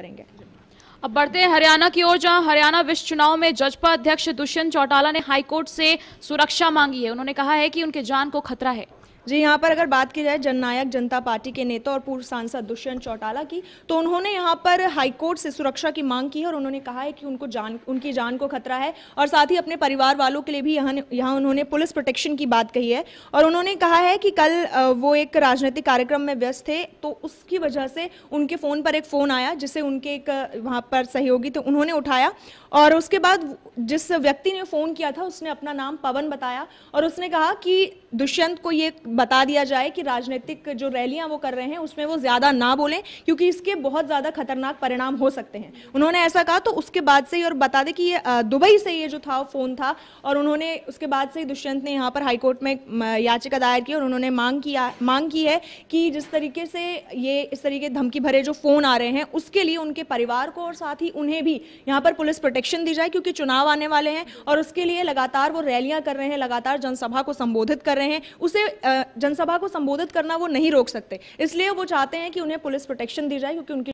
करेंगे अब बढ़ते हैं हरियाणा की ओर जहां हरियाणा विश्व चुनाव में जजपा अध्यक्ष दुष्यंत चौटाला ने हाईकोर्ट से सुरक्षा मांगी है उन्होंने कहा है कि उनके जान को खतरा है जी यहाँ पर अगर बात की जाए जननायक जनता पार्टी के नेता और पूर्व सांसद दुष्यंत चौटाला की तो उन्होंने यहाँ पर हाईकोर्ट से सुरक्षा की मांग की है और उन्होंने कहा है कि उनको जान उनकी जान को खतरा है और साथ ही अपने परिवार वालों के लिए भी यहाँ यहाँ उन्होंने पुलिस प्रोटेक्शन की बात कही है और उन्होंने कहा है कि कल वो एक राजनीतिक कार्यक्रम में व्यस्त थे तो उसकी वजह से उनके फ़ोन पर एक फ़ोन आया जिसे उनके एक वहाँ पर सहयोगी थे तो उन्होंने उठाया और उसके बाद जिस व्यक्ति ने फ़ोन किया था उसने अपना नाम पवन बताया और उसने कहा कि दुष्यंत को ये बता दिया जाए कि राजनीतिक जो रैलियां वो कर रहे हैं उसमें वो ज़्यादा ना बोलें क्योंकि इसके बहुत ज़्यादा खतरनाक परिणाम हो सकते हैं उन्होंने ऐसा कहा तो उसके बाद से ही और बता दें कि ये दुबई से ये जो था फ़ोन था और उन्होंने उसके बाद से ही दुष्यंत ने यहाँ पर हाईकोर्ट में याचिका दायर की और उन्होंने मांग किया मांग की है कि जिस तरीके से ये इस तरीके धमकी भरे जो फ़ोन आ रहे हैं उसके लिए उनके परिवार को और साथ ही उन्हें भी यहाँ पर पुलिस प्रोटेक्शन दी जाए क्योंकि चुनाव आने वाले हैं और उसके लिए लगातार वो रैलियां कर रहे हैं लगातार जनसभा को संबोधित कर रहे हैं उसे जनसभा को संबोधित करना वो नहीं रोक सकते इसलिए वो चाहते हैं कि उन्हें पुलिस प्रोटेक्शन दी जाए क्योंकि उनकी